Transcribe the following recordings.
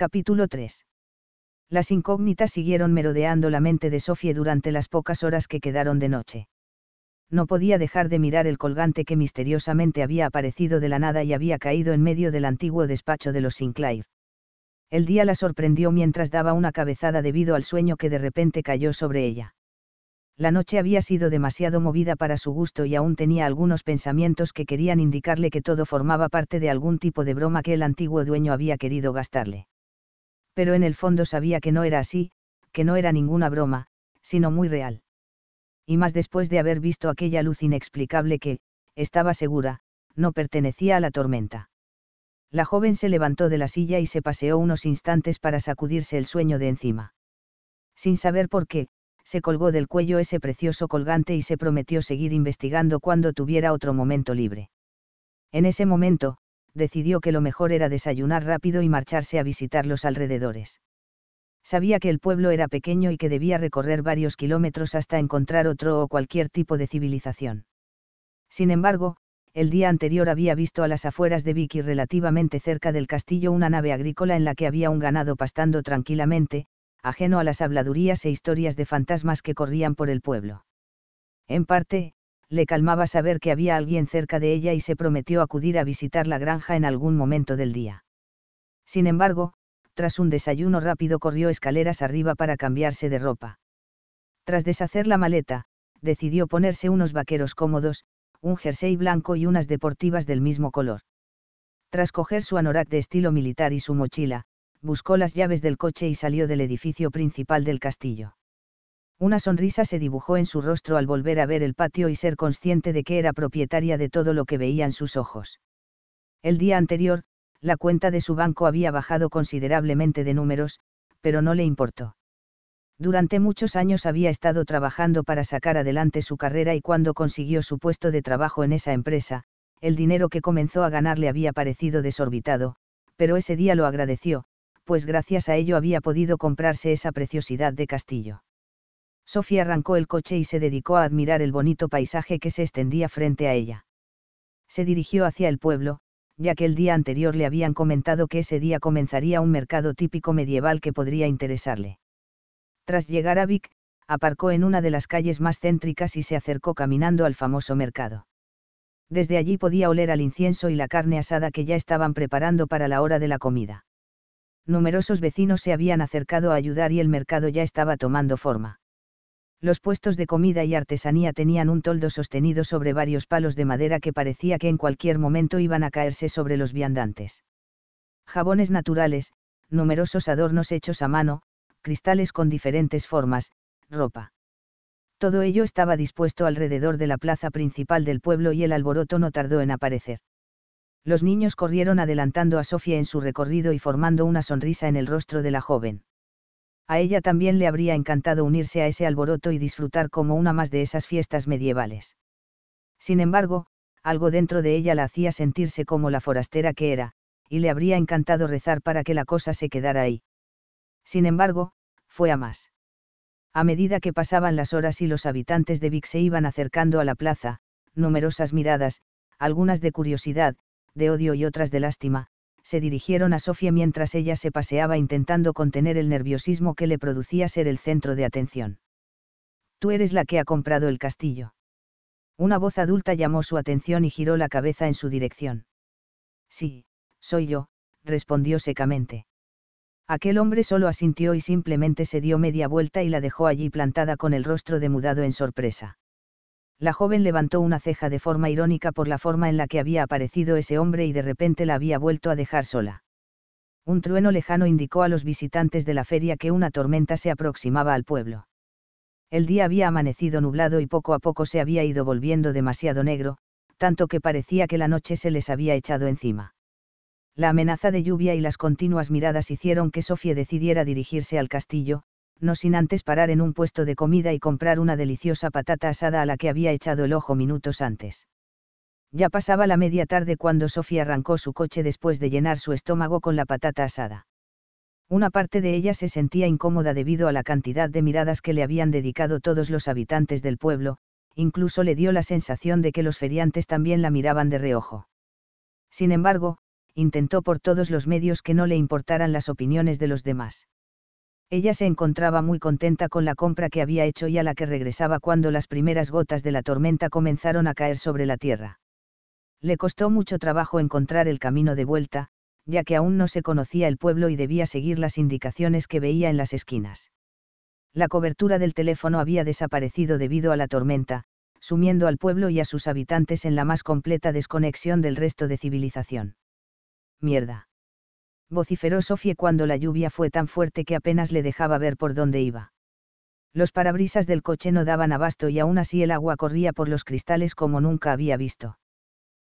Capítulo 3. Las incógnitas siguieron merodeando la mente de Sophie durante las pocas horas que quedaron de noche. No podía dejar de mirar el colgante que misteriosamente había aparecido de la nada y había caído en medio del antiguo despacho de los Sinclair. El día la sorprendió mientras daba una cabezada debido al sueño que de repente cayó sobre ella. La noche había sido demasiado movida para su gusto y aún tenía algunos pensamientos que querían indicarle que todo formaba parte de algún tipo de broma que el antiguo dueño había querido gastarle pero en el fondo sabía que no era así, que no era ninguna broma, sino muy real. Y más después de haber visto aquella luz inexplicable que, estaba segura, no pertenecía a la tormenta. La joven se levantó de la silla y se paseó unos instantes para sacudirse el sueño de encima. Sin saber por qué, se colgó del cuello ese precioso colgante y se prometió seguir investigando cuando tuviera otro momento libre. En ese momento, decidió que lo mejor era desayunar rápido y marcharse a visitar los alrededores. Sabía que el pueblo era pequeño y que debía recorrer varios kilómetros hasta encontrar otro o cualquier tipo de civilización. Sin embargo, el día anterior había visto a las afueras de Vicky relativamente cerca del castillo una nave agrícola en la que había un ganado pastando tranquilamente, ajeno a las habladurías e historias de fantasmas que corrían por el pueblo. En parte, le calmaba saber que había alguien cerca de ella y se prometió acudir a visitar la granja en algún momento del día. Sin embargo, tras un desayuno rápido corrió escaleras arriba para cambiarse de ropa. Tras deshacer la maleta, decidió ponerse unos vaqueros cómodos, un jersey blanco y unas deportivas del mismo color. Tras coger su anorak de estilo militar y su mochila, buscó las llaves del coche y salió del edificio principal del castillo. Una sonrisa se dibujó en su rostro al volver a ver el patio y ser consciente de que era propietaria de todo lo que veían sus ojos. El día anterior, la cuenta de su banco había bajado considerablemente de números, pero no le importó. Durante muchos años había estado trabajando para sacar adelante su carrera y cuando consiguió su puesto de trabajo en esa empresa, el dinero que comenzó a ganar le había parecido desorbitado, pero ese día lo agradeció, pues gracias a ello había podido comprarse esa preciosidad de castillo. Sofía arrancó el coche y se dedicó a admirar el bonito paisaje que se extendía frente a ella. Se dirigió hacia el pueblo, ya que el día anterior le habían comentado que ese día comenzaría un mercado típico medieval que podría interesarle. Tras llegar a Vic, aparcó en una de las calles más céntricas y se acercó caminando al famoso mercado. Desde allí podía oler al incienso y la carne asada que ya estaban preparando para la hora de la comida. Numerosos vecinos se habían acercado a ayudar y el mercado ya estaba tomando forma. Los puestos de comida y artesanía tenían un toldo sostenido sobre varios palos de madera que parecía que en cualquier momento iban a caerse sobre los viandantes. Jabones naturales, numerosos adornos hechos a mano, cristales con diferentes formas, ropa. Todo ello estaba dispuesto alrededor de la plaza principal del pueblo y el alboroto no tardó en aparecer. Los niños corrieron adelantando a Sofía en su recorrido y formando una sonrisa en el rostro de la joven a ella también le habría encantado unirse a ese alboroto y disfrutar como una más de esas fiestas medievales. Sin embargo, algo dentro de ella la hacía sentirse como la forastera que era, y le habría encantado rezar para que la cosa se quedara ahí. Sin embargo, fue a más. A medida que pasaban las horas y los habitantes de Vic se iban acercando a la plaza, numerosas miradas, algunas de curiosidad, de odio y otras de lástima, se dirigieron a Sofía mientras ella se paseaba intentando contener el nerviosismo que le producía ser el centro de atención. Tú eres la que ha comprado el castillo. Una voz adulta llamó su atención y giró la cabeza en su dirección. Sí, soy yo, respondió secamente. Aquel hombre solo asintió y simplemente se dio media vuelta y la dejó allí plantada con el rostro demudado en sorpresa la joven levantó una ceja de forma irónica por la forma en la que había aparecido ese hombre y de repente la había vuelto a dejar sola. Un trueno lejano indicó a los visitantes de la feria que una tormenta se aproximaba al pueblo. El día había amanecido nublado y poco a poco se había ido volviendo demasiado negro, tanto que parecía que la noche se les había echado encima. La amenaza de lluvia y las continuas miradas hicieron que Sofía decidiera dirigirse al castillo, no sin antes parar en un puesto de comida y comprar una deliciosa patata asada a la que había echado el ojo minutos antes. Ya pasaba la media tarde cuando Sofía arrancó su coche después de llenar su estómago con la patata asada. Una parte de ella se sentía incómoda debido a la cantidad de miradas que le habían dedicado todos los habitantes del pueblo, incluso le dio la sensación de que los feriantes también la miraban de reojo. Sin embargo, intentó por todos los medios que no le importaran las opiniones de los demás. Ella se encontraba muy contenta con la compra que había hecho y a la que regresaba cuando las primeras gotas de la tormenta comenzaron a caer sobre la tierra. Le costó mucho trabajo encontrar el camino de vuelta, ya que aún no se conocía el pueblo y debía seguir las indicaciones que veía en las esquinas. La cobertura del teléfono había desaparecido debido a la tormenta, sumiendo al pueblo y a sus habitantes en la más completa desconexión del resto de civilización. Mierda vociferó Sofie cuando la lluvia fue tan fuerte que apenas le dejaba ver por dónde iba. Los parabrisas del coche no daban abasto y aún así el agua corría por los cristales como nunca había visto.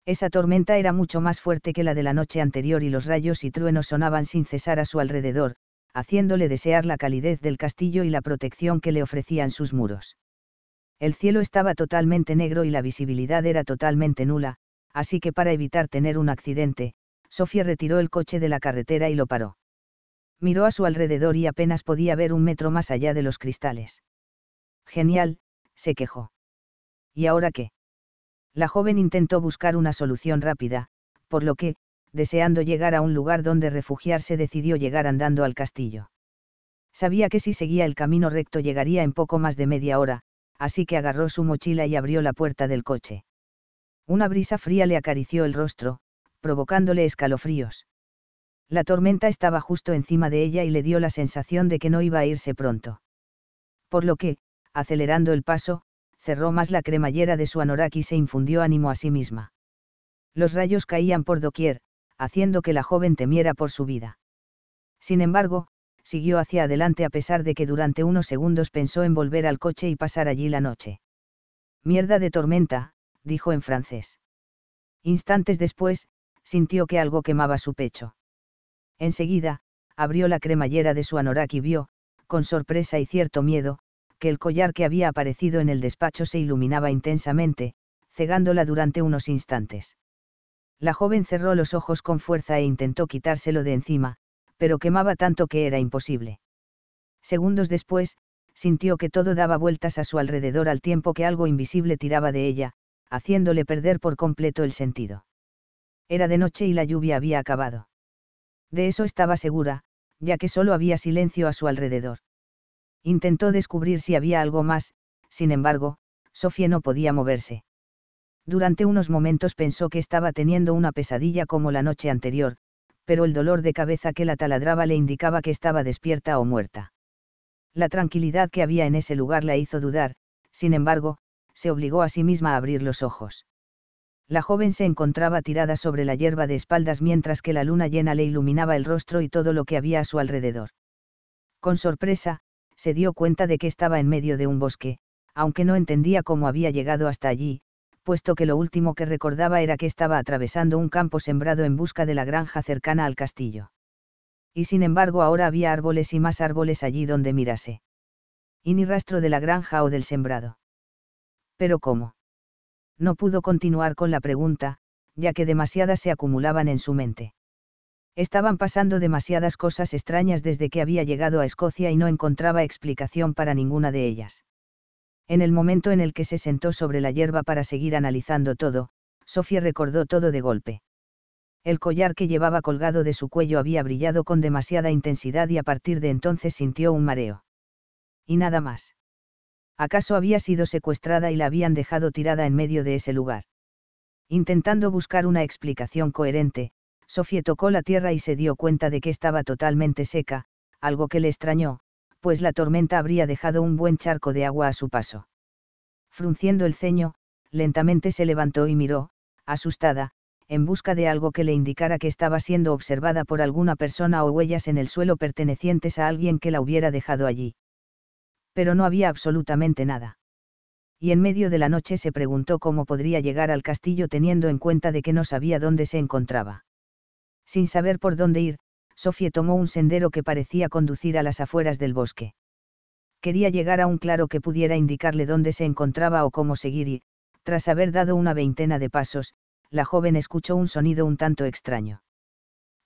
Esa tormenta era mucho más fuerte que la de la noche anterior y los rayos y truenos sonaban sin cesar a su alrededor, haciéndole desear la calidez del castillo y la protección que le ofrecían sus muros. El cielo estaba totalmente negro y la visibilidad era totalmente nula, así que para evitar tener un accidente, Sofía retiró el coche de la carretera y lo paró. Miró a su alrededor y apenas podía ver un metro más allá de los cristales. Genial, se quejó. ¿Y ahora qué? La joven intentó buscar una solución rápida, por lo que, deseando llegar a un lugar donde refugiarse, decidió llegar andando al castillo. Sabía que si seguía el camino recto llegaría en poco más de media hora, así que agarró su mochila y abrió la puerta del coche. Una brisa fría le acarició el rostro, provocándole escalofríos. La tormenta estaba justo encima de ella y le dio la sensación de que no iba a irse pronto. Por lo que, acelerando el paso, cerró más la cremallera de su anorak y se infundió ánimo a sí misma. Los rayos caían por doquier, haciendo que la joven temiera por su vida. Sin embargo, siguió hacia adelante a pesar de que durante unos segundos pensó en volver al coche y pasar allí la noche. Mierda de tormenta, dijo en francés. Instantes después, sintió que algo quemaba su pecho. Enseguida, abrió la cremallera de su anorak y vio, con sorpresa y cierto miedo, que el collar que había aparecido en el despacho se iluminaba intensamente, cegándola durante unos instantes. La joven cerró los ojos con fuerza e intentó quitárselo de encima, pero quemaba tanto que era imposible. Segundos después, sintió que todo daba vueltas a su alrededor al tiempo que algo invisible tiraba de ella, haciéndole perder por completo el sentido. Era de noche y la lluvia había acabado. De eso estaba segura, ya que solo había silencio a su alrededor. Intentó descubrir si había algo más, sin embargo, Sofía no podía moverse. Durante unos momentos pensó que estaba teniendo una pesadilla como la noche anterior, pero el dolor de cabeza que la taladraba le indicaba que estaba despierta o muerta. La tranquilidad que había en ese lugar la hizo dudar, sin embargo, se obligó a sí misma a abrir los ojos la joven se encontraba tirada sobre la hierba de espaldas mientras que la luna llena le iluminaba el rostro y todo lo que había a su alrededor. Con sorpresa, se dio cuenta de que estaba en medio de un bosque, aunque no entendía cómo había llegado hasta allí, puesto que lo último que recordaba era que estaba atravesando un campo sembrado en busca de la granja cercana al castillo. Y sin embargo ahora había árboles y más árboles allí donde mirase. Y ni rastro de la granja o del sembrado. Pero ¿cómo? No pudo continuar con la pregunta, ya que demasiadas se acumulaban en su mente. Estaban pasando demasiadas cosas extrañas desde que había llegado a Escocia y no encontraba explicación para ninguna de ellas. En el momento en el que se sentó sobre la hierba para seguir analizando todo, Sofía recordó todo de golpe. El collar que llevaba colgado de su cuello había brillado con demasiada intensidad y a partir de entonces sintió un mareo. Y nada más. ¿acaso había sido secuestrada y la habían dejado tirada en medio de ese lugar? Intentando buscar una explicación coherente, Sofie tocó la tierra y se dio cuenta de que estaba totalmente seca, algo que le extrañó, pues la tormenta habría dejado un buen charco de agua a su paso. Frunciendo el ceño, lentamente se levantó y miró, asustada, en busca de algo que le indicara que estaba siendo observada por alguna persona o huellas en el suelo pertenecientes a alguien que la hubiera dejado allí pero no había absolutamente nada. Y en medio de la noche se preguntó cómo podría llegar al castillo teniendo en cuenta de que no sabía dónde se encontraba. Sin saber por dónde ir, Sofie tomó un sendero que parecía conducir a las afueras del bosque. Quería llegar a un claro que pudiera indicarle dónde se encontraba o cómo seguir y, tras haber dado una veintena de pasos, la joven escuchó un sonido un tanto extraño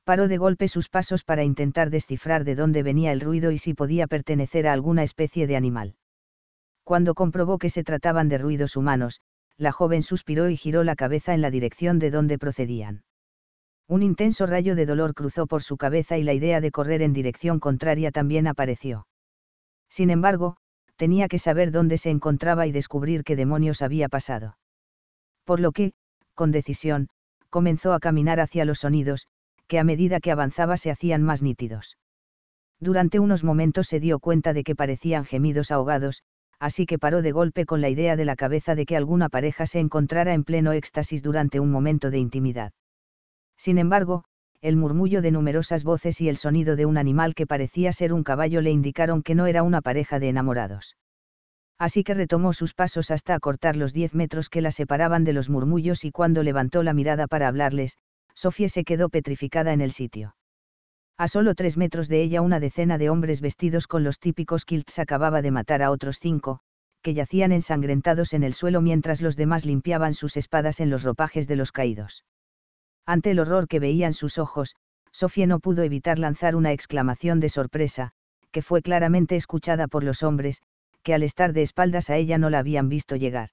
paró de golpe sus pasos para intentar descifrar de dónde venía el ruido y si podía pertenecer a alguna especie de animal. Cuando comprobó que se trataban de ruidos humanos, la joven suspiró y giró la cabeza en la dirección de donde procedían. Un intenso rayo de dolor cruzó por su cabeza y la idea de correr en dirección contraria también apareció. Sin embargo, tenía que saber dónde se encontraba y descubrir qué demonios había pasado. Por lo que, con decisión, comenzó a caminar hacia los sonidos, que a medida que avanzaba se hacían más nítidos. Durante unos momentos se dio cuenta de que parecían gemidos ahogados, así que paró de golpe con la idea de la cabeza de que alguna pareja se encontrara en pleno éxtasis durante un momento de intimidad. Sin embargo, el murmullo de numerosas voces y el sonido de un animal que parecía ser un caballo le indicaron que no era una pareja de enamorados. Así que retomó sus pasos hasta acortar los diez metros que la separaban de los murmullos y cuando levantó la mirada para hablarles, Sofía se quedó petrificada en el sitio. A solo tres metros de ella una decena de hombres vestidos con los típicos kilts acababa de matar a otros cinco, que yacían ensangrentados en el suelo mientras los demás limpiaban sus espadas en los ropajes de los caídos. Ante el horror que veían sus ojos, Sofía no pudo evitar lanzar una exclamación de sorpresa, que fue claramente escuchada por los hombres, que al estar de espaldas a ella no la habían visto llegar.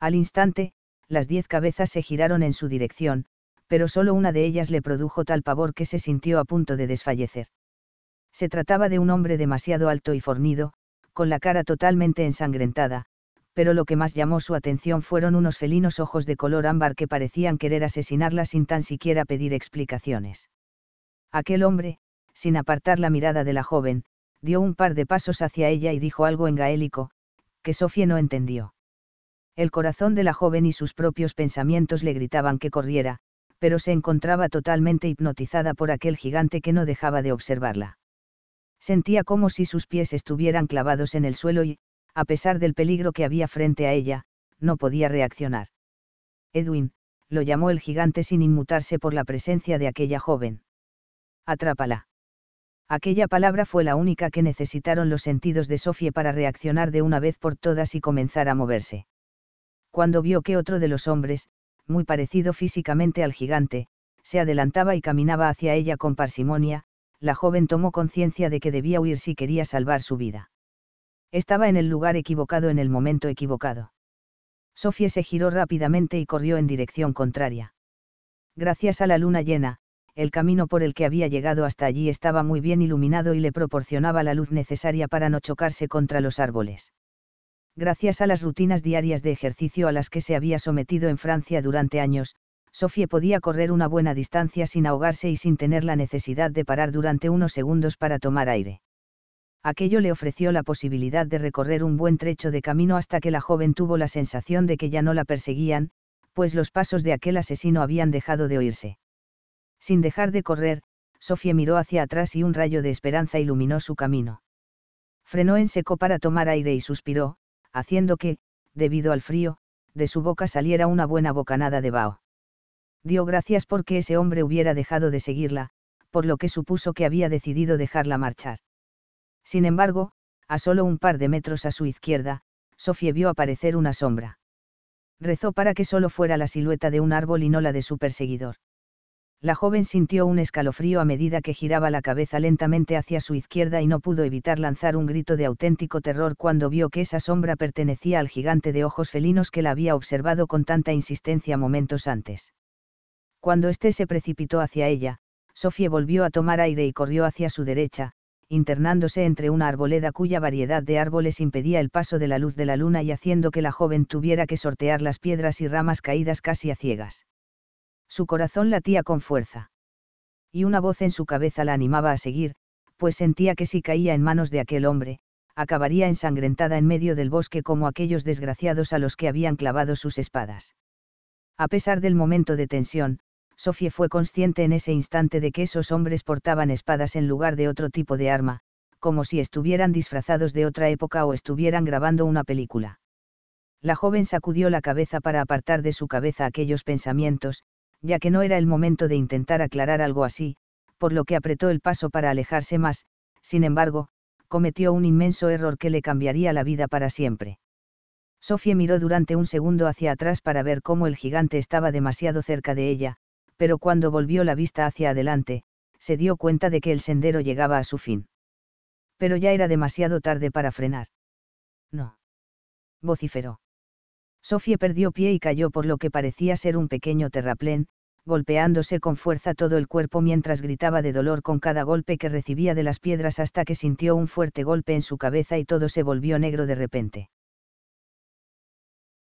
Al instante, las diez cabezas se giraron en su dirección, pero solo una de ellas le produjo tal pavor que se sintió a punto de desfallecer. Se trataba de un hombre demasiado alto y fornido, con la cara totalmente ensangrentada, pero lo que más llamó su atención fueron unos felinos ojos de color ámbar que parecían querer asesinarla sin tan siquiera pedir explicaciones. Aquel hombre, sin apartar la mirada de la joven, dio un par de pasos hacia ella y dijo algo en gaélico, que Sofía no entendió. El corazón de la joven y sus propios pensamientos le gritaban que corriera, pero se encontraba totalmente hipnotizada por aquel gigante que no dejaba de observarla. Sentía como si sus pies estuvieran clavados en el suelo y, a pesar del peligro que había frente a ella, no podía reaccionar. Edwin, lo llamó el gigante sin inmutarse por la presencia de aquella joven. Atrápala. Aquella palabra fue la única que necesitaron los sentidos de Sofie para reaccionar de una vez por todas y comenzar a moverse. Cuando vio que otro de los hombres, muy parecido físicamente al gigante, se adelantaba y caminaba hacia ella con parsimonia, la joven tomó conciencia de que debía huir si quería salvar su vida. Estaba en el lugar equivocado en el momento equivocado. Sofía se giró rápidamente y corrió en dirección contraria. Gracias a la luna llena, el camino por el que había llegado hasta allí estaba muy bien iluminado y le proporcionaba la luz necesaria para no chocarse contra los árboles. Gracias a las rutinas diarias de ejercicio a las que se había sometido en Francia durante años, Sofie podía correr una buena distancia sin ahogarse y sin tener la necesidad de parar durante unos segundos para tomar aire. Aquello le ofreció la posibilidad de recorrer un buen trecho de camino hasta que la joven tuvo la sensación de que ya no la perseguían, pues los pasos de aquel asesino habían dejado de oírse. Sin dejar de correr, Sofie miró hacia atrás y un rayo de esperanza iluminó su camino. Frenó en seco para tomar aire y suspiró, haciendo que, debido al frío, de su boca saliera una buena bocanada de vaho. Dio gracias porque ese hombre hubiera dejado de seguirla, por lo que supuso que había decidido dejarla marchar. Sin embargo, a solo un par de metros a su izquierda, Sofie vio aparecer una sombra. Rezó para que solo fuera la silueta de un árbol y no la de su perseguidor la joven sintió un escalofrío a medida que giraba la cabeza lentamente hacia su izquierda y no pudo evitar lanzar un grito de auténtico terror cuando vio que esa sombra pertenecía al gigante de ojos felinos que la había observado con tanta insistencia momentos antes. Cuando éste se precipitó hacia ella, Sofie volvió a tomar aire y corrió hacia su derecha, internándose entre una arboleda cuya variedad de árboles impedía el paso de la luz de la luna y haciendo que la joven tuviera que sortear las piedras y ramas caídas casi a ciegas su corazón latía con fuerza. Y una voz en su cabeza la animaba a seguir, pues sentía que si caía en manos de aquel hombre, acabaría ensangrentada en medio del bosque como aquellos desgraciados a los que habían clavado sus espadas. A pesar del momento de tensión, Sophie fue consciente en ese instante de que esos hombres portaban espadas en lugar de otro tipo de arma, como si estuvieran disfrazados de otra época o estuvieran grabando una película. La joven sacudió la cabeza para apartar de su cabeza aquellos pensamientos, ya que no era el momento de intentar aclarar algo así, por lo que apretó el paso para alejarse más, sin embargo, cometió un inmenso error que le cambiaría la vida para siempre. Sofie miró durante un segundo hacia atrás para ver cómo el gigante estaba demasiado cerca de ella, pero cuando volvió la vista hacia adelante, se dio cuenta de que el sendero llegaba a su fin. Pero ya era demasiado tarde para frenar. No. vociferó. Sofía perdió pie y cayó por lo que parecía ser un pequeño terraplén, golpeándose con fuerza todo el cuerpo mientras gritaba de dolor con cada golpe que recibía de las piedras hasta que sintió un fuerte golpe en su cabeza y todo se volvió negro de repente.